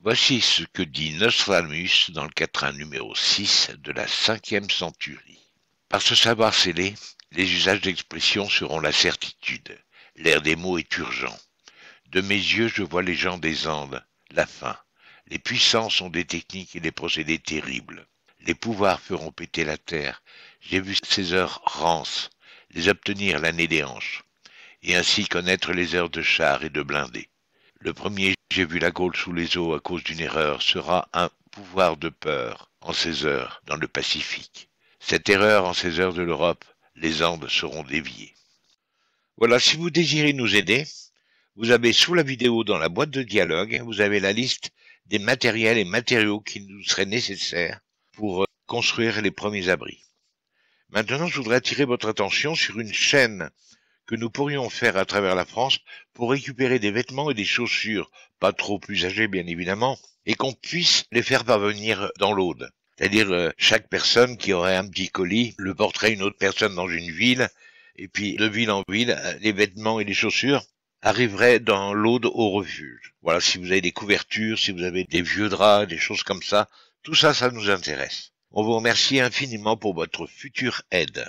Voici ce que dit Nostradamus dans le quatrain numéro 6 de la cinquième centurie. Par ce savoir scellé, les usages d'expression seront la certitude. L'air des mots est urgent. De mes yeux, je vois les gens des Andes, la faim. Les puissances ont des techniques et des procédés terribles. Les pouvoirs feront péter la terre. J'ai vu ces heures rances, les obtenir l'année des hanches, et ainsi connaître les heures de char et de blindé. » Le premier j'ai vu la Gaule sous les eaux à cause d'une erreur sera un pouvoir de peur en ces heures dans le Pacifique. Cette erreur en ces heures de l'Europe, les Andes seront déviées. Voilà, si vous désirez nous aider, vous avez sous la vidéo dans la boîte de dialogue, vous avez la liste des matériels et matériaux qui nous seraient nécessaires pour euh, construire les premiers abris. Maintenant, je voudrais attirer votre attention sur une chaîne que nous pourrions faire à travers la France pour récupérer des vêtements et des chaussures, pas trop usagés bien évidemment, et qu'on puisse les faire parvenir dans l'Aude. C'est-à-dire euh, chaque personne qui aurait un petit colis, le porterait une autre personne dans une ville, et puis de ville en ville, euh, les vêtements et les chaussures arriveraient dans l'Aude au refuge. Voilà, si vous avez des couvertures, si vous avez des vieux draps, des choses comme ça, tout ça, ça nous intéresse. On vous remercie infiniment pour votre future aide.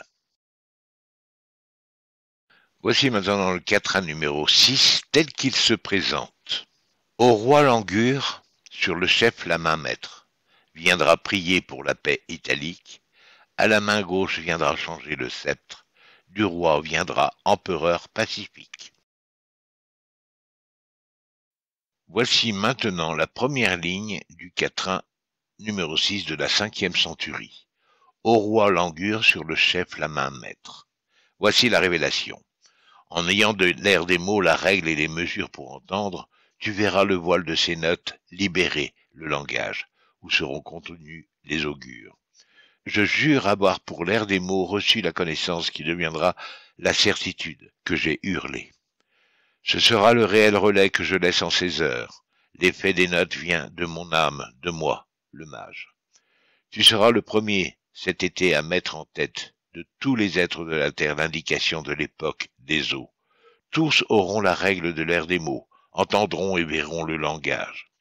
Voici maintenant le quatrain numéro 6 tel qu'il se présente. Au roi Langur, sur le chef la main maître, viendra prier pour la paix italique, à la main gauche viendra changer le sceptre, du roi viendra empereur pacifique. Voici maintenant la première ligne du quatrain numéro 6 de la cinquième centurie. Au roi Langur sur le chef la main maître. Voici la révélation. En ayant de l'air des mots, la règle et les mesures pour entendre, tu verras le voile de ces notes libérer le langage, où seront contenus les augures. Je jure avoir pour l'air des mots reçu la connaissance qui deviendra la certitude que j'ai hurlée. Ce sera le réel relais que je laisse en ces heures. L'effet des notes vient de mon âme, de moi, le mage. Tu seras le premier cet été à mettre en tête de tous les êtres de la terre l'indication de l'époque, des eaux. Tous auront la règle de l'ère des mots, entendront et verront le langage.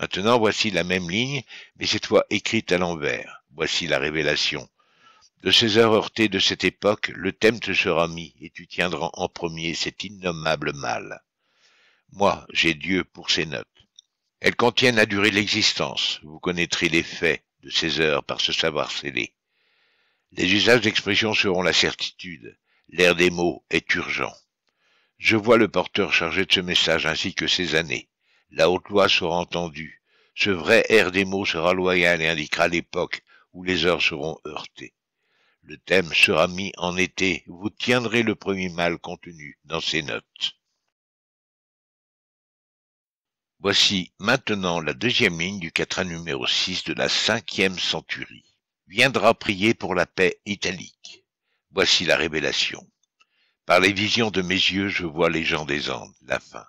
Maintenant voici la même ligne, mais cette fois écrite à l'envers. Voici la révélation. De ces heures heurtées de cette époque, le thème te sera mis, et tu tiendras en premier cet innommable mal. Moi, j'ai Dieu pour ces notes. Elles contiennent à durer l'existence, vous connaîtrez les faits de ces heures par ce savoir scellé. Les usages d'expression seront la certitude. L'air des mots est urgent. Je vois le porteur chargé de ce message ainsi que ses années. La haute loi sera entendue. Ce vrai air des mots sera loyal et indiquera l'époque où les heures seront heurtées. Le thème sera mis en été. Vous tiendrez le premier mal contenu dans ces notes. Voici maintenant la deuxième ligne du quatrain numéro 6 de la cinquième centurie viendra prier pour la paix italique. Voici la révélation. Par les visions de mes yeux, je vois les gens des Andes, la fin.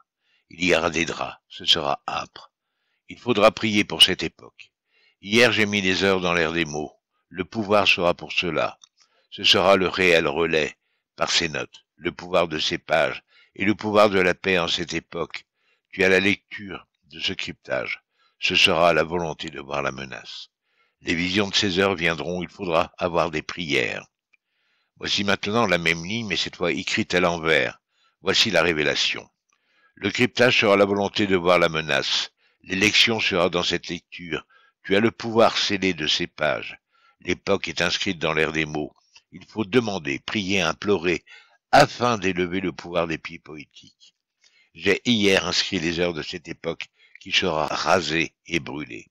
Il y aura des draps, ce sera âpre. Il faudra prier pour cette époque. Hier, j'ai mis les heures dans l'air des mots. Le pouvoir sera pour cela. Ce sera le réel relais, par ces notes, le pouvoir de ces pages et le pouvoir de la paix en cette époque. Tu as la lecture de ce cryptage. Ce sera la volonté de voir la menace. Les visions de ces heures viendront, il faudra avoir des prières. Voici maintenant la même ligne, mais cette fois écrite à l'envers. Voici la révélation. Le cryptage sera la volonté de voir la menace. L'élection sera dans cette lecture. Tu as le pouvoir scellé de ces pages. L'époque est inscrite dans l'air des mots. Il faut demander, prier, implorer, afin d'élever le pouvoir des pieds poétiques. J'ai hier inscrit les heures de cette époque qui sera rasée et brûlée.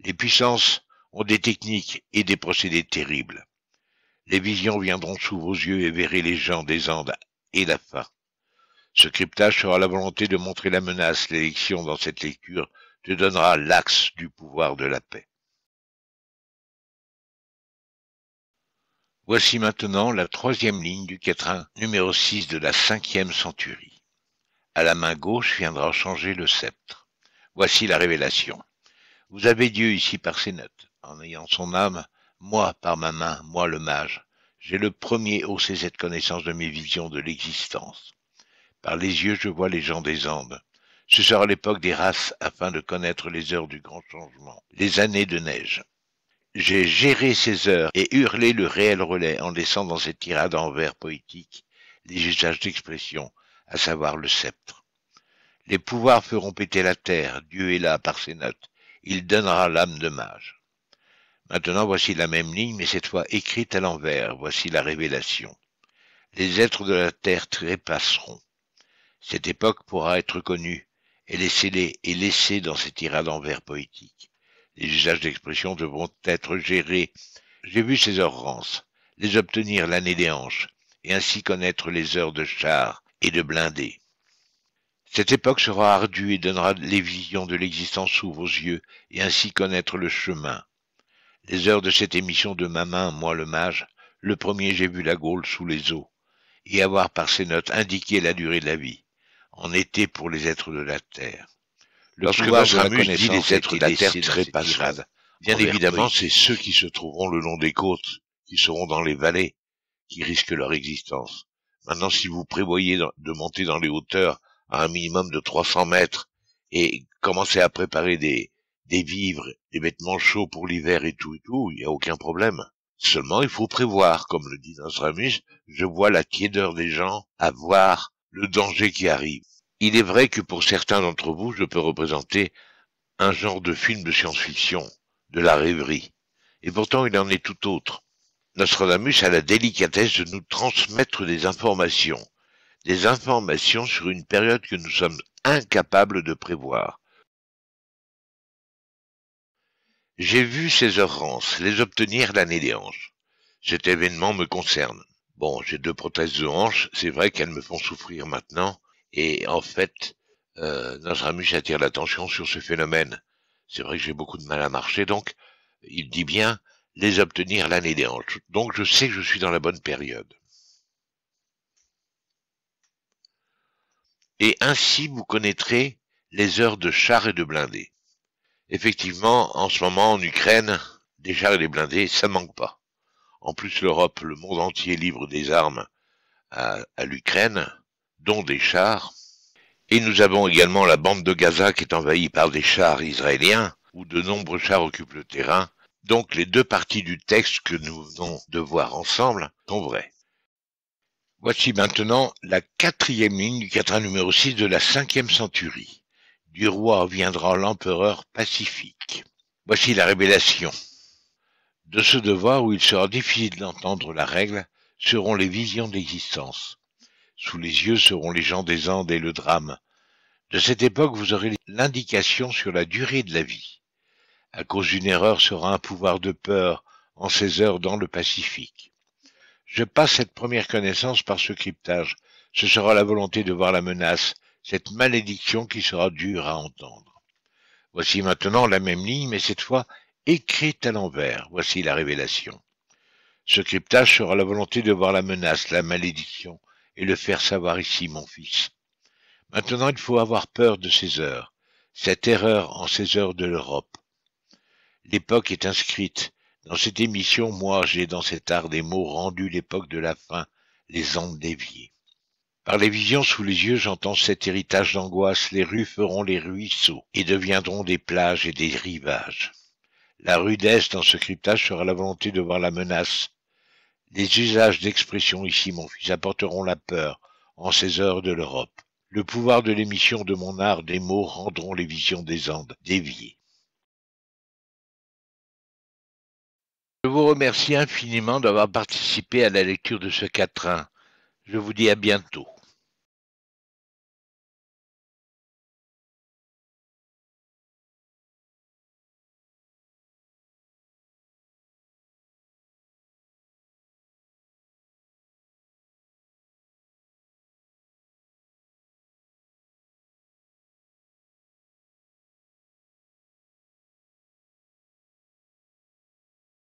Les puissances ont des techniques et des procédés terribles. Les visions viendront sous vos yeux et verrez les gens des Andes et la faim. Ce cryptage sera la volonté de montrer la menace. L'élection dans cette lecture te donnera l'axe du pouvoir de la paix. Voici maintenant la troisième ligne du quatrain numéro 6 de la cinquième centurie. À la main gauche viendra changer le sceptre. Voici la révélation. Vous avez Dieu ici par ses notes en ayant son âme, moi par ma main, moi le mage, j'ai le premier haussé cette connaissance de mes visions de l'existence. Par les yeux, je vois les gens des Andes. Ce sera l'époque des races afin de connaître les heures du grand changement, les années de neige. J'ai géré ces heures et hurlé le réel relais en laissant dans cette tirade en vers poétique les usages d'expression, à savoir le sceptre. Les pouvoirs feront péter la terre, Dieu est là par ses notes, il donnera l'âme de mage. Maintenant voici la même ligne, mais cette fois écrite à l'envers. Voici la révélation. Les êtres de la terre trépasseront. Cette époque pourra être connue, et laissée et laissée dans ces tirades envers poétiques. Les usages d'expression devront être gérés. J'ai vu ces horrances. les obtenir l'année des hanches, et ainsi connaître les heures de char et de blindés. Cette époque sera ardue et donnera les visions de l'existence sous vos yeux, et ainsi connaître le chemin, les heures de cette émission de ma main, moi le mage, le premier j'ai vu la Gaule sous les eaux, et avoir par ses notes indiqué la durée de la vie, en été pour les êtres de la terre. Lorsque dit les êtres de la terre très passerades, bien évidemment c'est ceux qui se trouveront le long des côtes, qui seront dans les vallées, qui risquent leur existence. Maintenant, si vous prévoyez de monter dans les hauteurs à un minimum de 300 mètres et commencer à préparer des, des vivres, des vêtements chauds pour l'hiver et tout et tout, il n'y a aucun problème. Seulement, il faut prévoir, comme le dit Nostradamus, je vois la tiédeur des gens à voir le danger qui arrive. Il est vrai que pour certains d'entre vous, je peux représenter un genre de film de science-fiction, de la rêverie. Et pourtant, il en est tout autre. Nostradamus a la délicatesse de nous transmettre des informations, des informations sur une période que nous sommes incapables de prévoir. J'ai vu ces errances les obtenir l'année des hanches. Cet événement me concerne. Bon, j'ai deux prothèses de hanches, c'est vrai qu'elles me font souffrir maintenant, et en fait, euh, ami attire l'attention sur ce phénomène. C'est vrai que j'ai beaucoup de mal à marcher, donc il dit bien les obtenir l'année des hanches. Donc je sais que je suis dans la bonne période. Et ainsi vous connaîtrez les heures de char et de blindés effectivement, en ce moment, en Ukraine, des chars et des blindés, ça ne manque pas. En plus, l'Europe, le monde entier livre des armes à, l'Ukraine, dont des chars. Et nous avons également la bande de Gaza qui est envahie par des chars israéliens, où de nombreux chars occupent le terrain. Donc les deux parties du texte que nous venons de voir ensemble sont vraies. Voici maintenant la quatrième ligne du quatrain numéro 6 de la cinquième centurie du roi viendra l'empereur pacifique. Voici la révélation. De ce devoir où il sera difficile d'entendre la règle seront les visions d'existence. Sous les yeux seront les gens des Andes et le drame. De cette époque, vous aurez l'indication sur la durée de la vie. À cause d'une erreur sera un pouvoir de peur en ces heures dans le Pacifique. Je passe cette première connaissance par ce cryptage. Ce sera la volonté de voir la menace, cette malédiction qui sera dure à entendre. Voici maintenant la même ligne, mais cette fois écrite à l'envers. Voici la révélation. Ce cryptage sera la volonté de voir la menace, la malédiction, et le faire savoir ici, mon fils. Maintenant, il faut avoir peur de ces heures, cette erreur en ces heures de l'Europe. L'époque est inscrite. Dans cette émission, moi, j'ai dans cet art des mots rendu l'époque de la fin, les ondes déviées. Par les visions sous les yeux, j'entends cet héritage d'angoisse. Les rues feront les ruisseaux et deviendront des plages et des rivages. La rudesse dans ce cryptage sera la volonté de voir la menace. Les usages d'expression ici, mon fils, apporteront la peur en ces heures de l'Europe. Le pouvoir de l'émission de mon art des mots rendront les visions des Andes déviées. Je vous remercie infiniment d'avoir participé à la lecture de ce quatrain. Je vous dis à bientôt.